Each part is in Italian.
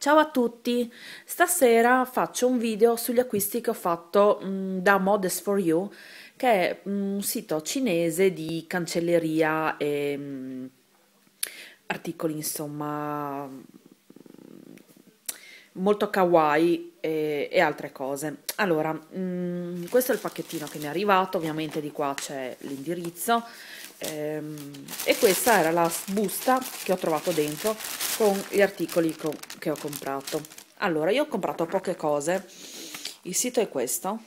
Ciao a tutti, stasera faccio un video sugli acquisti che ho fatto mh, mm, da Modest for You, che è mm, un sito cinese di cancelleria e mh, mm, articoli insomma molto kawaii e, e altre cose. Allora, mh, mm, questo è il pacchettino che mi è arrivato, ovviamente di qua c'è l'indirizzo ehm, e questa era la busta che ho trovato dentro con gli articoli co che ho comprato. Allora, io ho comprato poche cose, il sito è questo,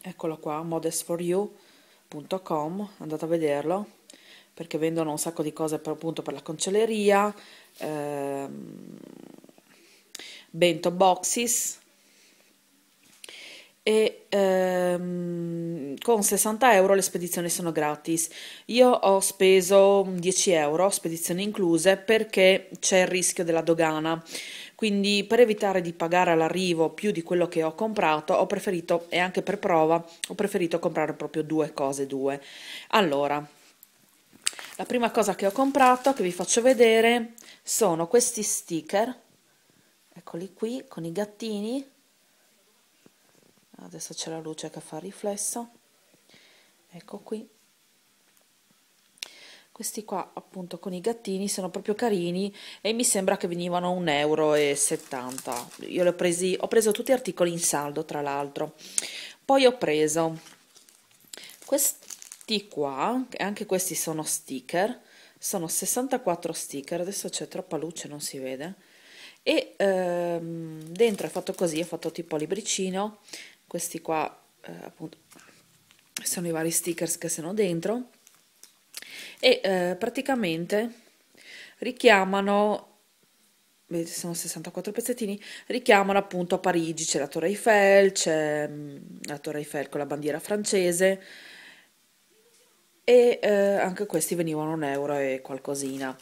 eccolo qua, modestforyou.com, andate a vederlo, perché vendono un sacco di cose per, appunto per la cancelleria, ehm, bento boxes e ehm, con 60 euro le spedizioni sono gratis. Io ho speso 10 euro, spedizioni incluse, perché c'è il rischio della dogana. Quindi per evitare di pagare all'arrivo più di quello che ho comprato, ho preferito, e anche per prova, ho preferito comprare proprio due cose, due. Allora, la prima cosa che ho comprato, che vi faccio vedere, sono questi sticker eccoli qui con i gattini adesso c'è la luce che fa riflesso ecco qui questi qua appunto con i gattini sono proprio carini e mi sembra che venivano 1,70 euro io li ho presi ho preso tutti gli articoli in saldo tra l'altro poi ho preso questi qua e anche questi sono sticker sono 64 sticker adesso c'è troppa luce non si vede e ehm, dentro ho fatto così, ho fatto tipo libricino, questi qua eh, appunto sono i vari stickers che sono dentro e eh, praticamente richiamano vedete sono 64 pezzettini richiamano appunto a Parigi c'è la Torre Eiffel c'è mm, la Torre Eiffel con la bandiera francese e eh, anche questi venivano un euro e qualcosina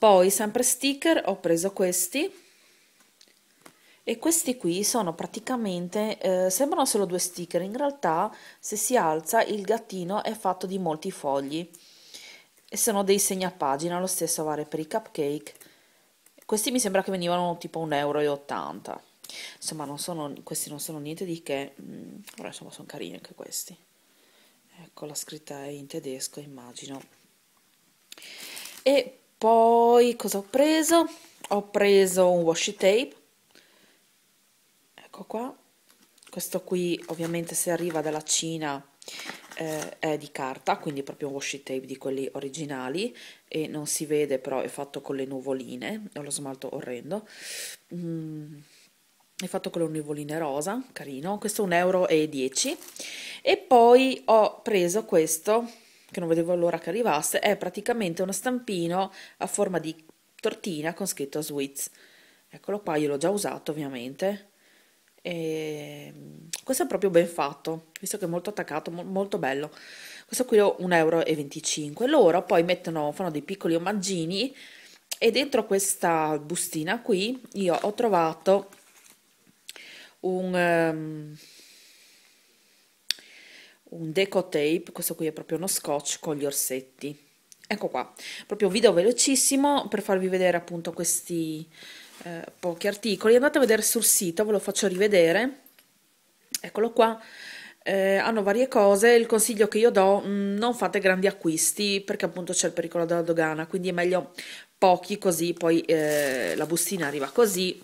poi sempre sticker ho preso questi e questi qui sono praticamente eh, sembrano solo due sticker in realtà se si alza il gattino è fatto di molti fogli e sono dei segnapagina lo stesso vale per i cupcake questi mi sembra che venivano tipo 1,80 euro insomma non sono, questi non sono niente di che però mm, insomma sono carini anche questi ecco la scritta è in tedesco immagino e poi cosa ho preso? Ho preso un washi tape, ecco qua, questo qui ovviamente se arriva dalla Cina eh, è di carta, quindi proprio un washi tape di quelli originali e non si vede però è fatto con le nuvoline, è lo smalto orrendo. Mm è fatto con le nuvoline rosa, carino, questo è un euro e e poi ho preso questo che non vedevo l'ora che arrivasse, è praticamente uno stampino a forma di tortina con scritto Sweets. Eccolo qua, io l'ho già usato ovviamente. E mm, questo è proprio ben fatto, visto che è molto attaccato, molto bello. Questo qui è 1,25 euro. Loro poi mettono, fanno dei piccoli omaggini e dentro questa bustina qui io ho trovato un... Um, un deco tape, questo qui è proprio uno scotch con gli orsetti. Ecco qua, proprio un video velocissimo per farvi vedere appunto questi eh, pochi articoli. Andate a vedere sul sito, ve lo faccio rivedere. Eccolo qua. Eh, hanno varie cose. Il consiglio che io do: mh, mm, non fate grandi acquisti perché appunto c'è il pericolo della dogana, quindi è meglio pochi così. Poi eh, la bustina arriva così,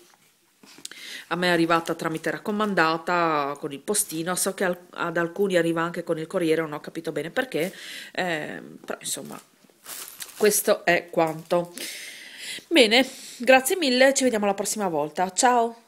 a me è arrivata tramite raccomandata con il postino, so che al- ad alcuni arriva anche con il corriere, non ho capito bene perché, eh, però insomma questo è quanto. Bene, grazie mille, ci vediamo la prossima volta, ciao!